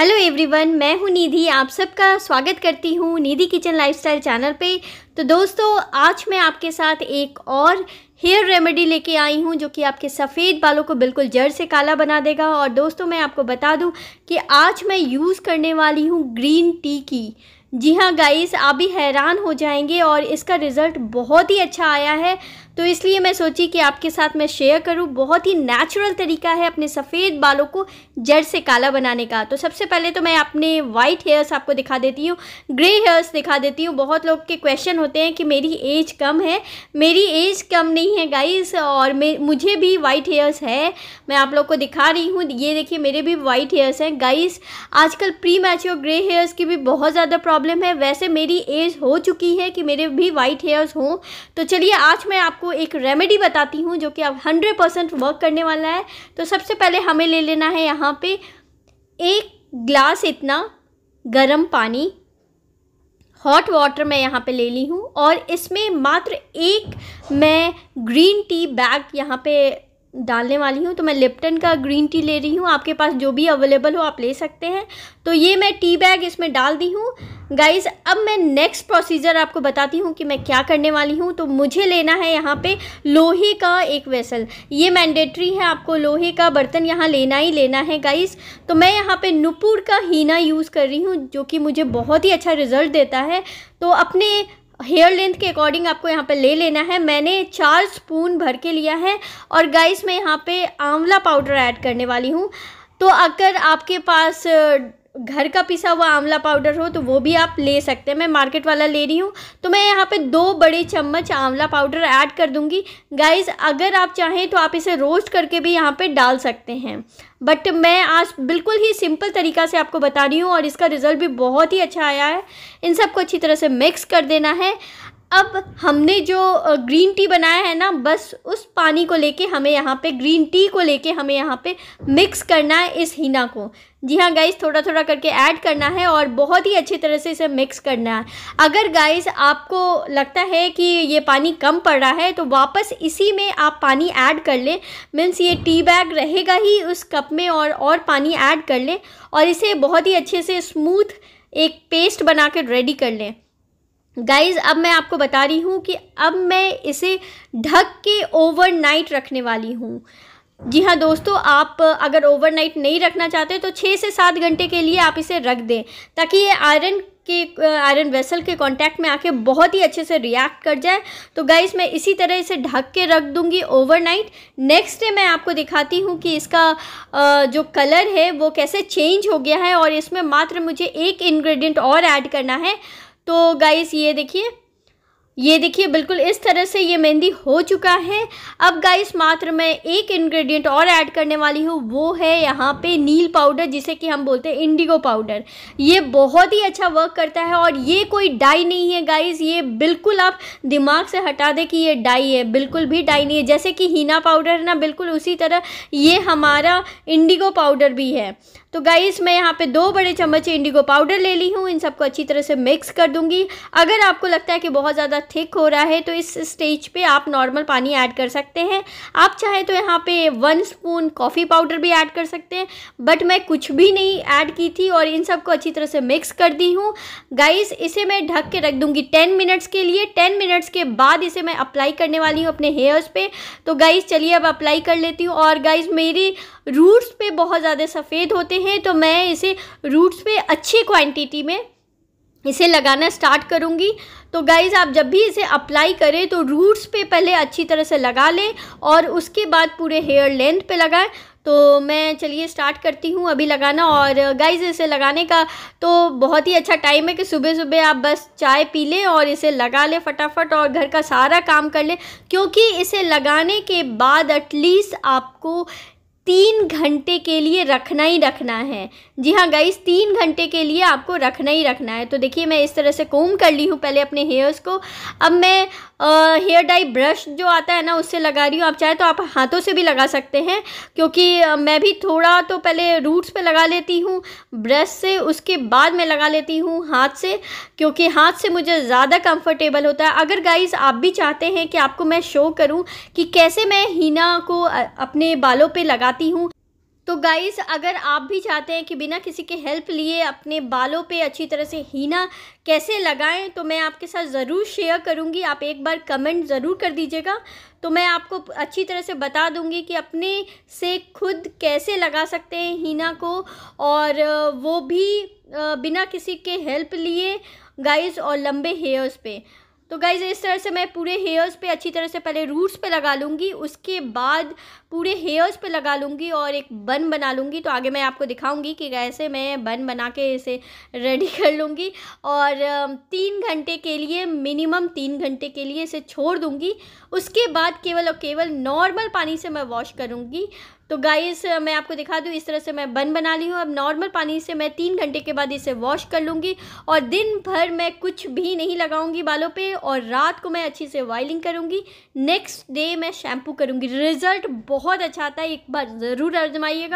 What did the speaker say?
hello everyone मैं हूं निधि आप सबका स्वागत करती हूं निधि किचन लाइफस्टाइल चैनल पे तो दोस्तों आज मैं आपके साथ एक और हेयर रेमेडी लेके आई हूँ जो कि आपके सफ़ेद बालों को बिल्कुल जड़ से काला बना देगा और दोस्तों मैं आपको बता दूँ कि आज मैं यूज़ करने वाली हूँ ग्रीन टी की जी हाँ गाइस आप भी हैरान हो जाएंगे और इसका रिज़ल्ट बहुत ही अच्छा आया है तो इसलिए मैं सोची कि आपके साथ मैं शेयर करूँ बहुत ही नेचुरल तरीका है अपने सफ़ेद बालों को जड़ से काला बनाने का तो सबसे पहले तो मैं अपने वाइट हेयर्स आपको दिखा देती हूँ ग्रे हेयर्स दिखा देती हूँ बहुत लोग के क्वेश्चन होते हैं कि मेरी एज कम है मेरी एज कम नहीं है गाइस और मे मुझे भी वाइट हेयर्स है मैं आप लोग को दिखा रही हूँ ये देखिए मेरे भी वाइट हेयर्स हैं गाइस आजकल प्री मैच्योर ग्रे हेयर्स की भी बहुत ज़्यादा प्रॉब्लम है वैसे मेरी एज हो चुकी है कि मेरे भी वाइट हेयर्स हों तो चलिए आज मैं आपको आपको एक रेमेडी बताती हूँ जो कि अब हंड्रेड परसेंट वर्क करने वाला है तो सबसे पहले हमें ले लेना है यहाँ पे एक ग्लास इतना गरम पानी हॉट वाटर मैं यहाँ पे ले ली हूँ और इसमें मात्र एक मैं ग्रीन टी बैग यहाँ पे डालने वाली हूँ तो मैं लिप्टन का ग्रीन टी ले रही हूँ आपके पास जो भी अवेलेबल हो आप ले सकते हैं तो ये मैं टी बैग इसमें डाल दी हूँ गाइस अब मैं नेक्स्ट प्रोसीजर आपको बताती हूँ कि मैं क्या करने वाली हूँ तो मुझे लेना है यहाँ पे लोहे का एक वेसल ये मैंडेटरी है आपको लोहे का बर्तन यहाँ लेना ही लेना है गाइस तो मैं यहाँ पे नुपुर का हीना यूज़ कर रही हूँ जो कि मुझे बहुत ही अच्छा रिज़ल्ट देता है तो अपने हेयर लेंथ के अकॉर्डिंग आपको यहाँ पे ले लेना है मैंने चार स्पून भर के लिया है और गाइस मैं यहाँ पे आंवला पाउडर ऐड करने वाली हूँ तो अगर आपके पास घर का पिसा हुआ आंवला पाउडर हो तो वो भी आप ले सकते हैं मैं मार्केट वाला ले रही हूँ तो मैं यहाँ पे दो बड़े चम्मच आंवला पाउडर ऐड कर दूँगी गाइस अगर आप चाहें तो आप इसे रोस्ट करके भी यहाँ पे डाल सकते हैं बट मैं आज बिल्कुल ही सिंपल तरीका से आपको बता रही हूँ और इसका रिज़ल्ट भी बहुत ही अच्छा आया है इन सबको अच्छी तरह से मिक्स कर देना है अब हमने जो ग्रीन टी बनाया है ना बस उस पानी को लेके हमें यहाँ पे ग्रीन टी को लेके हमें यहाँ पे मिक्स करना है इस हीना को जी हाँ गाइस थोड़ा थोड़ा करके ऐड करना है और बहुत ही अच्छी तरह से इसे मिक्स करना है अगर गाइस आपको लगता है कि ये पानी कम पड़ रहा है तो वापस इसी में आप पानी ऐड कर लें मीन्स ये टी बैग रहेगा ही उस कप में और और पानी ऐड कर लें और इसे बहुत ही अच्छे से स्मूथ एक पेस्ट बना कर रेडी कर लें गाइज अब मैं आपको बता रही हूँ कि अब मैं इसे ढक के ओवरनाइट रखने वाली हूँ जी हाँ दोस्तों आप अगर ओवरनाइट नहीं रखना चाहते तो छः से सात घंटे के लिए आप इसे रख दें ताकि ये आयरन के आयरन वेसल के कांटेक्ट में आके बहुत ही अच्छे से रिएक्ट कर जाए तो गाइज़ मैं इसी तरह इसे ढक के रख ओवर ओवरनाइट नेक्स्ट डे मैं आपको दिखाती हूँ कि इसका जो कलर है वो कैसे चेंज हो गया है और इसमें मात्र मुझे एक इन्ग्रीडियंट और ऐड करना है तो गाइस ये देखिए ये देखिए बिल्कुल इस तरह से ये मेहंदी हो चुका है अब गाइस मात्र मैं एक इंग्रेडिएंट और ऐड करने वाली हूँ वो है यहाँ पे नील पाउडर जिसे कि हम बोलते हैं इंडिगो पाउडर ये बहुत ही अच्छा वर्क करता है और ये कोई डाई नहीं है गाइस ये बिल्कुल आप दिमाग से हटा दें कि ये डाई है बिल्कुल भी डाई नहीं है जैसे कि हीना पाउडर है ना बिल्कुल उसी तरह ये हमारा इंडिगो पाउडर भी है तो गाइस मैं यहाँ पे दो बड़े चम्मच इंडिगो पाउडर ले ली हूँ इन सबको अच्छी तरह से मिक्स कर दूँगी अगर आपको लगता है कि बहुत ज़्यादा थिक हो रहा है तो इस स्टेज पे आप नॉर्मल पानी ऐड कर सकते हैं आप चाहें तो यहाँ पे वन स्पून कॉफ़ी पाउडर भी ऐड कर सकते हैं बट मैं कुछ भी नहीं ऐड की थी और इन सबको अच्छी तरह से मिक्स कर दी हूँ गाइस इसे मैं ढक के रख दूँगी टेन मिनट्स के लिए टेन मिनट्स के बाद इसे मैं अप्लाई करने वाली हूँ अपने हेयर्स पर तो गाइज़ चलिए अब अप्लाई कर लेती हूँ और गाइज़ मेरी रूट्स पे बहुत ज़्यादा सफ़ेद होते हैं तो मैं इसे रूट्स पे अच्छी क्वांटिटी में इसे लगाना स्टार्ट करूँगी तो गाइज़ आप जब भी इसे अप्लाई करें तो रूट्स पे पहले अच्छी तरह से लगा लें और उसके बाद पूरे हेयर लेंथ पे लगाएं तो मैं चलिए स्टार्ट करती हूँ अभी लगाना और गाइज इसे लगाने का तो बहुत ही अच्छा टाइम है कि सुबह सुबह आप बस चाय पी लें और इसे लगा लें फटाफट और घर का सारा काम कर लें क्योंकि इसे लगाने के बाद एटलीस्ट आपको तीन घंटे के लिए रखना ही रखना है जी हाँ गाइस तीन घंटे के लिए आपको रखना ही रखना है तो देखिए मैं इस तरह से कोम कर ली हूँ पहले अपने हेयर्स को अब मैं हेयर डाई ब्रश जो आता है ना उससे लगा रही हूँ आप चाहे तो आप हाथों से भी लगा सकते हैं क्योंकि मैं भी थोड़ा तो पहले रूट्स पे लगा लेती हूँ ब्रश से उसके बाद मैं लगा लेती हूँ हाथ से क्योंकि हाथ से मुझे ज़्यादा कंफर्टेबल होता है अगर गाइस आप भी चाहते हैं कि आपको मैं शो करूँ कि कैसे मैं हीना को अपने बालों पर लगाती हूँ तो गाइस अगर आप भी चाहते हैं कि बिना किसी के हेल्प लिए अपने बालों पे अच्छी तरह से हीना कैसे लगाएं तो मैं आपके साथ ज़रूर शेयर करूंगी आप एक बार कमेंट ज़रूर कर दीजिएगा तो मैं आपको अच्छी तरह से बता दूंगी कि अपने से खुद कैसे लगा सकते हैं हीना को और वो भी बिना किसी के हेल्प लिए गाइस और लंबे हेयर्स पे तो गाइज़ इस तरह से मैं पूरे हेयर्स पे अच्छी तरह से पहले रूट्स पे लगा लूँगी उसके बाद पूरे हेयर्स पे लगा लूँगी और एक बन बना लूँगी तो आगे मैं आपको दिखाऊँगी कि कैसे मैं बन बना के इसे रेडी कर लूँगी और तीन घंटे के लिए मिनिमम तीन घंटे के लिए इसे छोड़ दूँगी उसके बाद केवल और केवल नॉर्मल पानी से मैं वॉश करूँगी तो गाइस मैं आपको दिखा दूँ इस तरह से मैं बन बना ली हूँ अब नॉर्मल पानी से मैं तीन घंटे के बाद इसे वॉश कर लूँगी और दिन भर मैं कुछ भी नहीं लगाऊंगी बालों पे और रात को मैं अच्छी से वाइलिंग करूँगी नेक्स्ट डे मैं शैम्पू करूँगी रिज़ल्ट बहुत अच्छा आता है एक बार ज़रूर आजमाइएगा